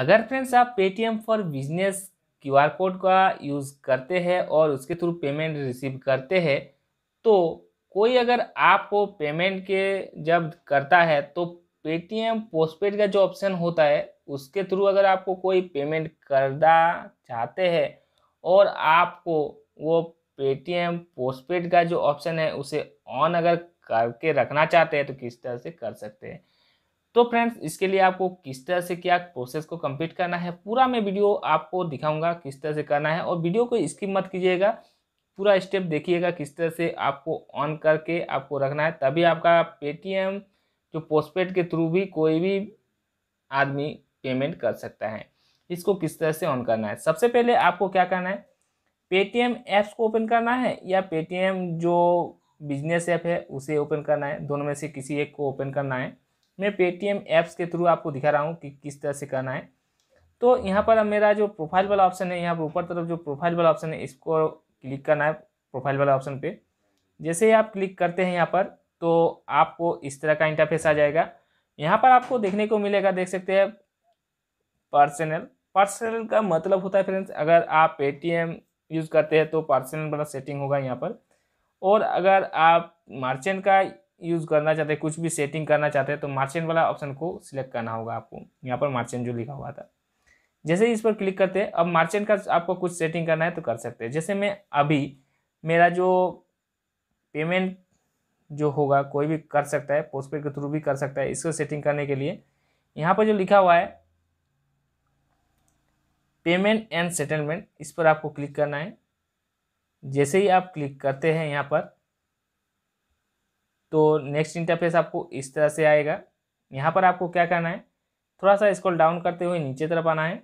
अगर फ्रेंड्स आप Paytm for business Q R code का यूज़ करते हैं और उसके थ्रू पेमेंट रिसीव करते हैं तो कोई अगर आपको पेमेंट के जब करता है तो पेटीएम पोस्टपेड का जो ऑप्शन होता है उसके थ्रू अगर आपको कोई पेमेंट करना चाहते हैं और आपको वो पेटीएम पोस्टपेड का जो ऑप्शन है उसे ऑन अगर करके रखना चाहते हैं तो किस तरह से कर सकते हैं तो फ्रेंड्स इसके लिए आपको किस तरह से क्या प्रोसेस को कंप्लीट करना है पूरा मैं वीडियो आपको दिखाऊंगा किस तरह से करना है और वीडियो को स्किप मत कीजिएगा पूरा स्टेप देखिएगा किस तरह से आपको ऑन करके आपको रखना है तभी आपका पेटीएम जो पोस्टपेड के थ्रू भी कोई भी आदमी पेमेंट कर सकता है इसको किस तरह से ऑन करना है सबसे पहले आपको क्या करना है पेटीएम ऐप्स को ओपन करना है या पेटीएम जो बिजनेस ऐप है उसे ओपन करना है दोनों में से किसी एक को ओपन करना है मैं पेटीएम ऐप्स के थ्रू आपको दिखा रहा हूँ कि किस तरह से करना है तो यहाँ पर मेरा जो प्रोफाइल वाला ऑप्शन है यहाँ पर ऊपर तरफ जो प्रोफाइल वाला ऑप्शन है इसको क्लिक करना है प्रोफाइल वाला ऑप्शन पे जैसे ही आप क्लिक करते हैं यहाँ पर तो आपको इस तरह का इंटरफेस आ जाएगा यहाँ पर आपको देखने को मिलेगा देख सकते हैं पर्सनल पर्सनल का मतलब होता है फ्रेंड्स अगर आप पेटीएम यूज़ करते हैं तो पर्सनल वाला सेटिंग होगा यहाँ पर और अगर आप मर्चेंट का यूज़ करना चाहते हैं कुछ भी सेटिंग करना चाहते हैं तो मार्चेंट वाला ऑप्शन को सिलेक्ट करना होगा आपको यहाँ पर मार्चेंट जो लिखा हुआ था जैसे इस पर क्लिक करते हैं अब मार्चेंट का आपको कुछ सेटिंग करना है तो कर सकते हैं जैसे मैं अभी मेरा जो पेमेंट जो होगा कोई भी कर सकता है पोस्टपेड के थ्रू भी कर सकता है इसको सेटिंग करने के लिए यहाँ पर जो लिखा हुआ है पेमेंट एंड सेटलमेंट इस पर आपको क्लिक करना है जैसे ही आप क्लिक करते हैं यहाँ पर तो नेक्स्ट इंटरफेस आपको इस तरह से आएगा यहाँ पर आपको क्या करना है थोड़ा सा स्क्रॉल डाउन करते हुए नीचे तरफ आना है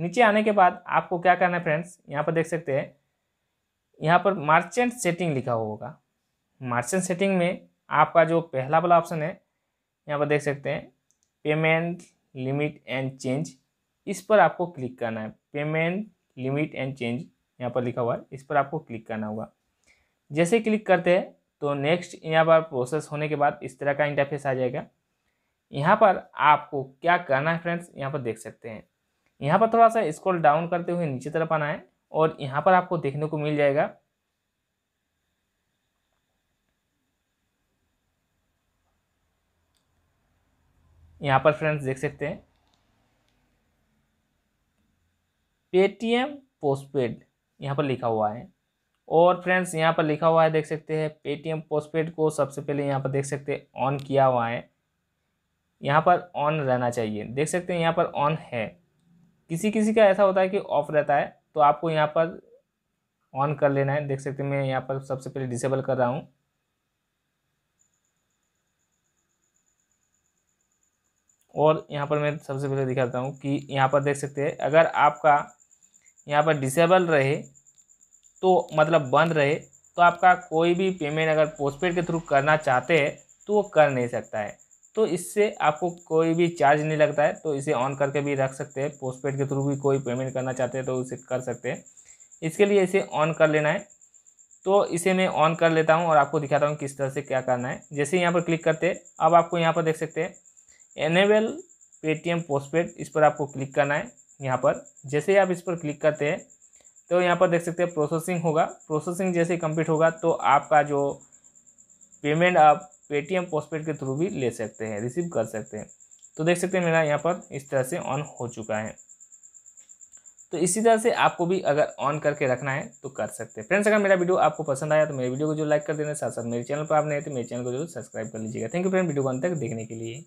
नीचे आने के बाद आपको क्या करना है फ्रेंड्स यहाँ पर देख सकते हैं यहाँ पर मार्चेंट सेटिंग लिखा होगा मार्चेंट सेटिंग में आपका जो पहला वाला ऑप्शन है यहाँ पर देख सकते हैं पेमेंट लिमिट एंड चेंज इस पर आपको क्लिक करना है पेमेंट लिमिट एंड चेंज यहाँ पर लिखा हुआ है इस पर आपको क्लिक करना होगा जैसे क्लिक करते हैं तो नेक्स्ट यहाँ पर प्रोसेस होने के बाद इस तरह का इंटरफेस आ जाएगा यहाँ पर आपको क्या करना है फ्रेंड्स यहाँ पर देख सकते हैं यहाँ पर थोड़ा सा स्क्रॉल डाउन करते हुए नीचे तरफ आना है और यहाँ पर आपको देखने को मिल जाएगा यहाँ पर फ्रेंड्स देख सकते हैं पेटीएम पोस्टपेड यहाँ पर लिखा हुआ है और फ्रेंड्स यहाँ पर लिखा हुआ है देख सकते हैं पेटीएम पोस्टपेड को सबसे पहले यहाँ पर देख सकते हैं ऑन किया हुआ है यहाँ पर ऑन रहना चाहिए देख सकते हैं यहाँ पर ऑन है किसी किसी का ऐसा होता है कि ऑफ रहता है तो आपको यहाँ पर ऑन कर लेना है देख सकते हैं मैं यहाँ पर सबसे पहले डिसेबल कर रहा हूँ और यहाँ पर मैं सबसे पहले दिखाता हूँ कि यहाँ पर देख सकते हैं अगर आपका यहाँ पर डिसेबल रहे तो मतलब बंद रहे तो आपका कोई भी पेमेंट अगर पोस्टपेड के थ्रू करना चाहते हैं तो वो कर नहीं सकता है तो इससे आपको कोई भी चार्ज नहीं लगता है तो इसे ऑन करके भी रख सकते हैं पोस्टपेड के थ्रू भी कोई पेमेंट करना चाहते हैं तो उसे कर सकते हैं इसके लिए इसे ऑन कर लेना है तो इसे मैं ऑन कर लेता हूँ और आपको दिखाता हूँ किस तरह से क्या करना है जैसे यहाँ पर क्लिक करते हैं अब आपको यहाँ पर देख सकते हैं एनेबल पेटीएम पोस्टपेड इस पर आपको क्लिक करना है यहाँ पर जैसे ही आप इस पर क्लिक करते हैं तो यहाँ पर देख सकते हैं प्रोसेसिंग होगा प्रोसेसिंग जैसे कंप्लीट होगा तो आपका जो पेमेंट आप पेटीएम पोस्टपेड के थ्रू भी ले सकते हैं रिसीव कर सकते हैं तो देख सकते हैं मेरा यहाँ पर इस तरह से ऑन हो चुका है तो इसी तरह से आपको भी अगर ऑन करके रखना है तो कर सकते हैं फ्रेंड्स अगर मेरा वीडियो आपको पसंद आया तो मेरे वीडियो को जो लाइक कर देना साथ साथ मेरे चैनल पर आप नहीं तो मेरे चैनल को जरूर सब्सक्राइब कर लीजिएगा थैंक यू फ्रेंड वीडियो को अंत तक देखने के लिए